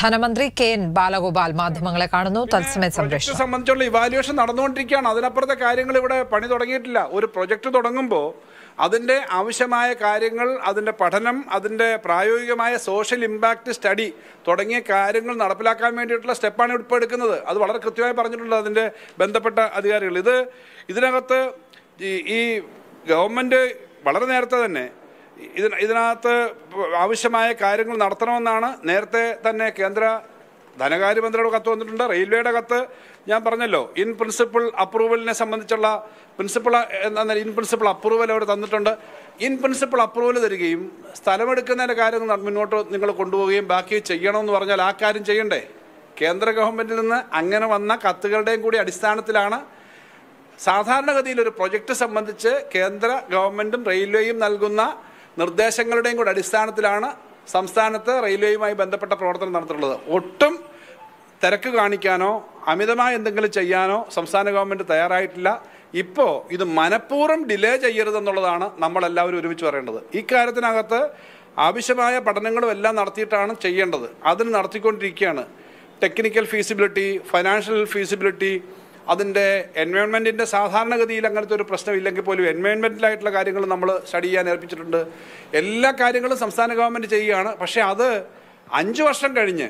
ധനമന്ത്രി K N Balagopal മാധ്യമങ്ങളെ കാണുന്നു തത്സമയം സംരക്ഷണം സംബന്ധിച്ചുള്ള ഇവാലുവേഷൻ നടന്നുകൊണ്ടിരിക്കുകയാണ് അതിനപ്പുറത്തെ കാര്യങ്ങൾ ഇവിടെ പണി തുടങ്ങിയിട്ടില്ല ഒരു പ്രൊജക്ട് തുടങ്ങുമ്പോൾ അതിൻ്റെ ആവശ്യമായ കാര്യങ്ങൾ അതിൻ്റെ പഠനം അതിൻ്റെ പ്രായോഗികമായ സോഷ്യൽ ഇമ്പാക്റ്റ് സ്റ്റഡി തുടങ്ങിയ കാര്യങ്ങൾ നടപ്പിലാക്കാൻ വേണ്ടിയിട്ടുള്ള സ്റ്റെപ്പാണ് ഇപ്പോൾ എടുക്കുന്നത് അത് വളരെ കൃത്യമായി പറഞ്ഞിട്ടുണ്ട് അതിൻ്റെ ബന്ധപ്പെട്ട അധികാരികൾ ഇത് ഇതിനകത്ത് ഈ ഗവൺമെൻറ് വളരെ നേരത്തെ തന്നെ ഇതിന് ഇതിനകത്ത് ആവശ്യമായ കാര്യങ്ങൾ നടത്തണമെന്നാണ് നേരത്തെ തന്നെ കേന്ദ്ര ധനകാര്യമന്ത്രിയുടെ കത്ത് വന്നിട്ടുണ്ട് റെയിൽവേയുടെ കത്ത് ഞാൻ പറഞ്ഞല്ലോ ഇൻ പ്രിൻസിപ്പിൾ അപ്രൂവലിനെ സംബന്ധിച്ചുള്ള പ്രിൻസിപ്പിൾ എന്താ ഇൻ പ്രിൻസിപ്പിൾ അപ്രൂവൽ അവർ തന്നിട്ടുണ്ട് ഇൻ പ്രിൻസിപ്പിൾ അപ്രൂവൽ തരികയും സ്ഥലമെടുക്കുന്നതിൻ്റെ കാര്യങ്ങൾ മുന്നോട്ട് നിങ്ങൾ കൊണ്ടുപോവുകയും ബാക്കി ചെയ്യണമെന്ന് പറഞ്ഞാൽ ആ കാര്യം ചെയ്യണ്ടേ കേന്ദ്ര ഗവൺമെൻറ്റിൽ നിന്ന് അങ്ങനെ വന്ന കത്തുകളുടെയും കൂടി അടിസ്ഥാനത്തിലാണ് സാധാരണഗതിയിൽ ഒരു പ്രൊജക്റ്റ് സംബന്ധിച്ച് കേന്ദ്ര ഗവൺമെൻറ്റും റെയിൽവേയും നൽകുന്ന നിർദ്ദേശങ്ങളുടെയും കൂടെ അടിസ്ഥാനത്തിലാണ് സംസ്ഥാനത്ത് റെയിൽവേയുമായി ബന്ധപ്പെട്ട പ്രവർത്തനം നടത്തിയിട്ടുള്ളത് ഒട്ടും തിരക്ക് കാണിക്കാനോ അമിതമായ എന്തെങ്കിലും ചെയ്യാനോ സംസ്ഥാന ഗവൺമെൻറ് തയ്യാറായിട്ടില്ല ഇപ്പോൾ ഇത് മനഃപൂർവ്വം ഡിലേ ചെയ്യരുതെന്നുള്ളതാണ് നമ്മളെല്ലാവരും ഒരുമിച്ച് പറയേണ്ടത് ഇക്കാര്യത്തിനകത്ത് ആവശ്യമായ പഠനങ്ങളും എല്ലാം നടത്തിയിട്ടാണ് ചെയ്യേണ്ടത് അതിന് നടത്തിക്കൊണ്ടിരിക്കുകയാണ് ടെക്നിക്കൽ ഫീസിബിലിറ്റി ഫൈനാൻഷ്യൽ ഫീസിബിലിറ്റി അതിൻ്റെ എൻവയോൺമെൻറ്റിൻ്റെ സാധാരണഗതിയിൽ അങ്ങനത്തെ ഒരു പ്രശ്നമില്ലെങ്കിൽ പോലും എൻവയോൺമെൻറ്റിലായിട്ടുള്ള കാര്യങ്ങൾ നമ്മൾ സ്റ്റഡി ചെയ്യാൻ ഏർപ്പിച്ചിട്ടുണ്ട് എല്ലാ കാര്യങ്ങളും സംസ്ഥാന ഗവൺമെൻറ് ചെയ്യുകയാണ് പക്ഷേ അത് അഞ്ച് വർഷം കഴിഞ്ഞ്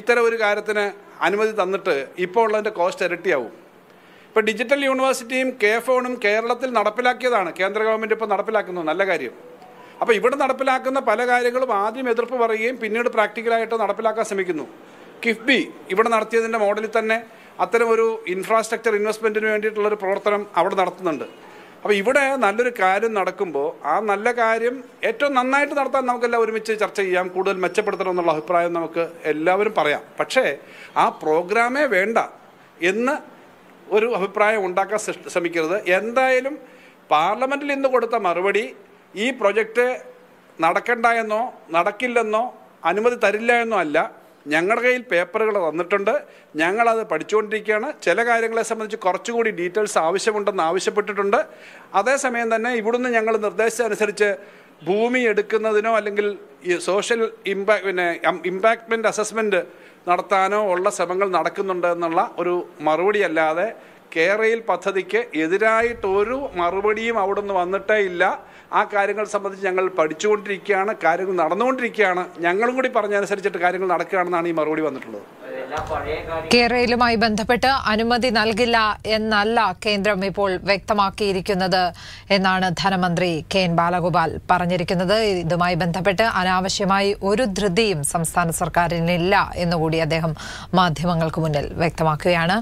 ഇത്തരം ഒരു കാര്യത്തിന് അനുമതി തന്നിട്ട് ഇപ്പോൾ ഉള്ളതിൻ്റെ കോസ്റ്റ് ഇരട്ടിയാവും ഇപ്പോൾ ഡിജിറ്റൽ യൂണിവേഴ്സിറ്റിയും കെ ഫോണും കേരളത്തിൽ നടപ്പിലാക്കിയതാണ് കേന്ദ്ര ഗവൺമെൻറ് ഇപ്പോൾ നടപ്പിലാക്കുന്നത് നല്ല കാര്യം അപ്പോൾ ഇവിടെ നടപ്പിലാക്കുന്ന പല കാര്യങ്ങളും ആദ്യം എതിർപ്പ് പറയുകയും പിന്നീട് പ്രാക്ടിക്കലായിട്ട് നടപ്പിലാക്കാൻ ശ്രമിക്കുന്നു കിഫ്ബി ഇവിടെ നടത്തിയതിൻ്റെ മോഡലിൽ തന്നെ അത്തരമൊരു ഇൻഫ്രാസ്ട്രക്ചർ ഇൻവെസ്റ്റ്മെൻറ്റിന് വേണ്ടിയിട്ടുള്ളൊരു പ്രവർത്തനം അവിടെ നടത്തുന്നുണ്ട് അപ്പോൾ ഇവിടെ നല്ലൊരു കാര്യം നടക്കുമ്പോൾ ആ നല്ല കാര്യം ഏറ്റവും നന്നായിട്ട് നടത്താൻ നമുക്കെല്ലാം ഒരുമിച്ച് ചർച്ച ചെയ്യാം കൂടുതൽ മെച്ചപ്പെടുത്തണം എന്നുള്ള അഭിപ്രായം നമുക്ക് എല്ലാവരും പറയാം പക്ഷേ ആ പ്രോഗ്രാമേ വേണ്ട എന്ന് ഒരു അഭിപ്രായം ഉണ്ടാക്കാൻ ശ്രമിക്കരുത് എന്തായാലും പാർലമെൻറ്റിൽ ഇന്ന് കൊടുത്ത മറുപടി ഈ പ്രൊജക്റ്റ് നടക്കണ്ട എന്നോ നടക്കില്ലെന്നോ അനുമതി തരില്ല എന്നോ അല്ല ഞങ്ങളുടെ കയ്യിൽ പേപ്പറുകൾ വന്നിട്ടുണ്ട് ഞങ്ങളത് പഠിച്ചുകൊണ്ടിരിക്കുകയാണ് ചില കാര്യങ്ങളെ സംബന്ധിച്ച് കുറച്ചുകൂടി ഡീറ്റെയിൽസ് ആവശ്യമുണ്ടെന്ന് ആവശ്യപ്പെട്ടിട്ടുണ്ട് അതേസമയം തന്നെ ഇവിടുന്ന് ഞങ്ങൾ നിർദ്ദേശിച്ചനുസരിച്ച് ഭൂമി എടുക്കുന്നതിനോ അല്ലെങ്കിൽ സോഷ്യൽ ഇമ്പാക്ട് പിന്നെ ഇമ്പാക്ട്മെൻറ്റ് അസസ്മെൻറ്റ് നടത്താനോ ഉള്ള ശ്രമങ്ങൾ നടക്കുന്നുണ്ട് എന്നുള്ള ഒരു മറുപടി അല്ലാതെ കേരയിൽ പദ്ധതിക്ക് എതിരായിട്ടൊരു മറുപടിയും അവിടെ നിന്ന് വന്നിട്ടേ ഇല്ല ആ കാര്യങ്ങൾ സംബന്ധിച്ച് ഞങ്ങൾ പഠിച്ചുകൊണ്ടിരിക്കുകയാണ് കാര്യങ്ങൾ നടന്നുകൊണ്ടിരിക്കുകയാണ് ഞങ്ങളും കൂടി പറഞ്ഞനുസരിച്ചിട്ട് കാര്യങ്ങൾ നടക്കുകയാണെന്നാണ് ഈ മറുപടി വന്നിട്ടുള്ളത് കേരളയിലുമായി ബന്ധപ്പെട്ട് അനുമതി നൽകില്ല എന്നല്ല കേന്ദ്രം ഇപ്പോൾ വ്യക്തമാക്കിയിരിക്കുന്നത് എന്നാണ് ധനമന്ത്രി കെ എൻ ബാലഗോപാൽ പറഞ്ഞിരിക്കുന്നത് ഇതുമായി ബന്ധപ്പെട്ട് അനാവശ്യമായി ഒരു ധൃതിയും സംസ്ഥാന സർക്കാരിനില്ല എന്നുകൂടി അദ്ദേഹം മാധ്യമങ്ങൾക്ക് മുന്നിൽ വ്യക്തമാക്കുകയാണ്